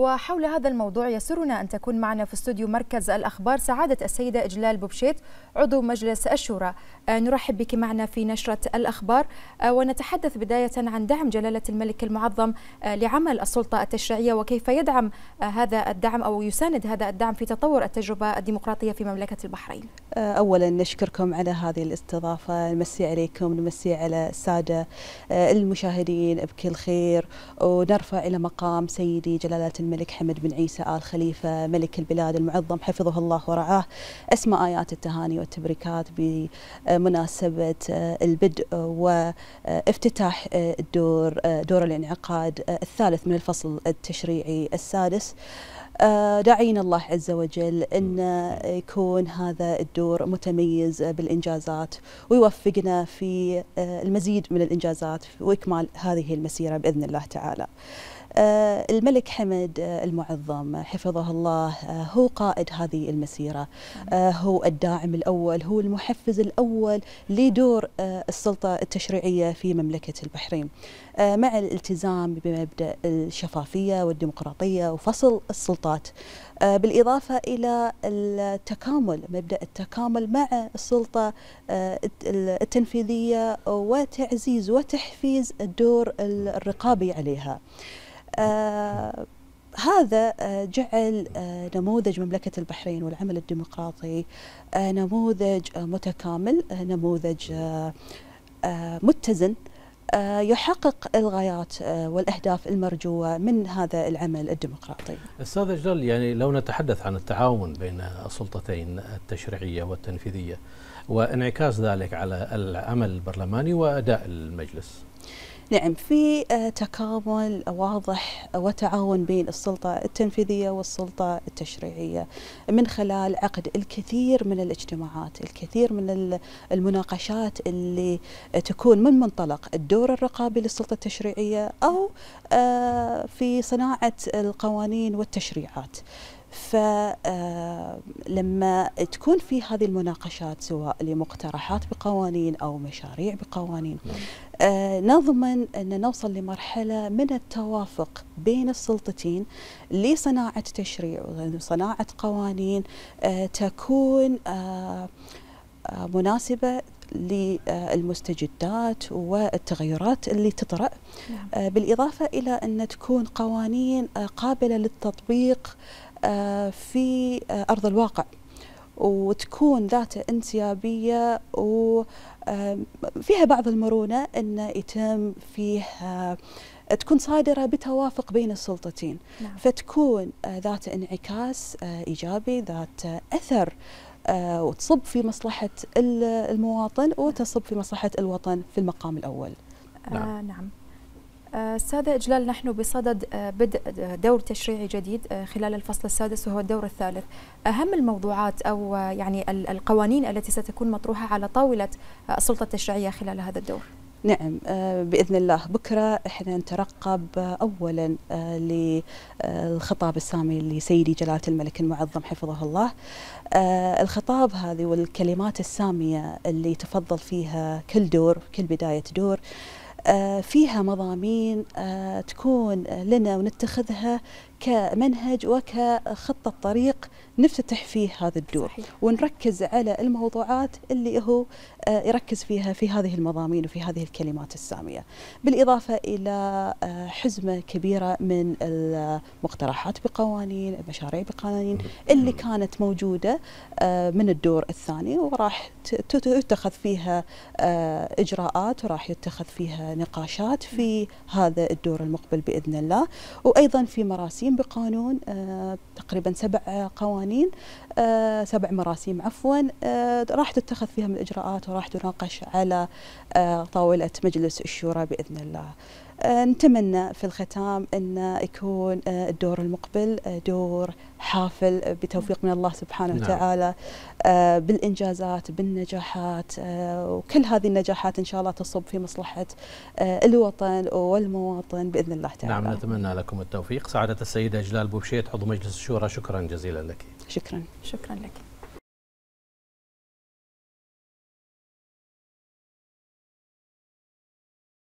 وحول هذا الموضوع يسرنا أن تكون معنا في استوديو مركز الأخبار سعادة السيدة إجلال بوبشيت عضو مجلس الشورى آه، نرحب بك معنا في نشرة الأخبار آه، ونتحدث بداية عن دعم جلالة الملك المعظم آه، لعمل السلطة التشريعية وكيف يدعم هذا الدعم أو يساند هذا الدعم في تطور التجربة الديمقراطية في مملكة البحرين أولا نشكركم على هذه الاستضافة نمسي عليكم نمسي على السادة المشاهدين بكل خير ونرفع إلى مقام سيدي جلالة الملك الملك حمد بن عيسى آل خليفة ملك البلاد المعظم حفظه الله ورعاه أسمى آيات التهاني والتبريكات بمناسبة آه، البدء وافتتاح آه، الدور آه، دور الانعقاد الثالث من الفصل التشريعي السادس داعين الله عز وجل أن يكون هذا الدور متميز بالإنجازات ويوفقنا في المزيد من الإنجازات وإكمال هذه المسيرة بإذن الله تعالى آه، الملك حمد آه، المعظم حفظه الله آه، هو قائد هذه المسيرة هو الداعم الأول هو المحفز الأول لدور السلطة التشريعية في مملكة البحرين مع الالتزام بمبدأ الشفافية والديمقراطية وفصل السلطات بالإضافة إلى التكامل مبدأ التكامل مع السلطة التنفيذية وتعزيز وتحفيز الدور الرقابي عليها. آه، هذا آه، جعل آه، نموذج مملكة البحرين والعمل الديمقراطي نموذج متكامل نموذج متزن يحقق الغايات والاهداف المرجوه من هذا العمل الديمقراطي. استاذ اجلال يعني لو نتحدث عن التعاون بين السلطتين التشريعيه والتنفيذيه وانعكاس ذلك على العمل البرلماني واداء المجلس. نعم في آه، تكامل واضح وتعاون بين السلطة التنفيذية والسلطة التشريعية من خلال عقد الكثير من الاجتماعات الكثير من المناقشات اللي تكون من منطلق الدور الرقابي للسلطة التشريعية أو آه، في صناعة القوانين والتشريعات فلما آه، تكون في هذه المناقشات سواء لمقترحات بقوانين او مشاريع بقوانين نعم. آه، نضمن أن نوصل لمرحلة من التوافق بين السلطتين لصناعة تشريع وصناعة قوانين آه، تكون آه، مناسبة للمستجدات والتغيرات اللي تطرأ نعم. بالإضافة إلى أن تكون قوانين قابلة للتطبيق في أرض الواقع وتكون ذات انسيابية وفيها بعض المرونة أنه يتم فيها تكون صادرة بتوافق بين السلطتين نعم. فتكون آه، ذات انعكاس آه، إيجابي ذات أثر آه، وتصب في مصلحة المواطن وتصب في مصلحة الوطن في المقام الأول نعم, آه نعم. نعم. آه، سادة إجلال نحن بصدد آه، بدء دور تشريعي جديد آه، خلال الفصل السادس وهو الدور الثالث أهم الموضوعات أو يعني القوانين التي ستكون مطروحة على طاولة السلطة التشريعية خلال هذا الدور نعم بإذن الله بكرة إحنا نترقب أولا للخطاب السامي لسيدي جلالة الملك المعظم حفظه الله الخطاب هذه والكلمات السامية اللي تفضل فيها كل دور كل بداية دور آه، فيها مضامين آه، تكون آه، لنا ونتخذها كمنهج وكخطة طريق نفتتح فيه هذا الدور صحيح. ونركز على الموضوعات اللي هو آه، يركز فيها في هذه المضامين وفي هذه الكلمات السامية بالإضافة إلى آه، حزمة كبيرة من المقترحات بقوانين المشاريع بقوانين اللي كانت موجودة آه، من الدور الثاني وراح تتخذ فيها إجراءات وراح يتخذ فيها نقاشات في هذا الدور المقبل بإذن الله وأيضا في مراسيم ملغيين بقانون آه، تقريبا سبع قوانين آه، سبع مراسيم عفوا آه، راح تتخذ فيها من الاجراءات وراح تناقش على طاوله مجلس الشورى باذن الله. آه، نتمنى في الختام أن يكون آه، الدور المقبل آه، دور حافل بتوفيق من الله سبحانه نعم. وتعالى بالإنجازات بالنجاحات وكل هذه النجاحات إن شاء الله تصب في مصلحة الوطن والمواطن بإذن الله تعالى نعم نتمنى لكم التوفيق سعادة السيدة جلال بوبشيت عضو مجلس الشورى شكرا جزيلا لك شكرا شكرا لك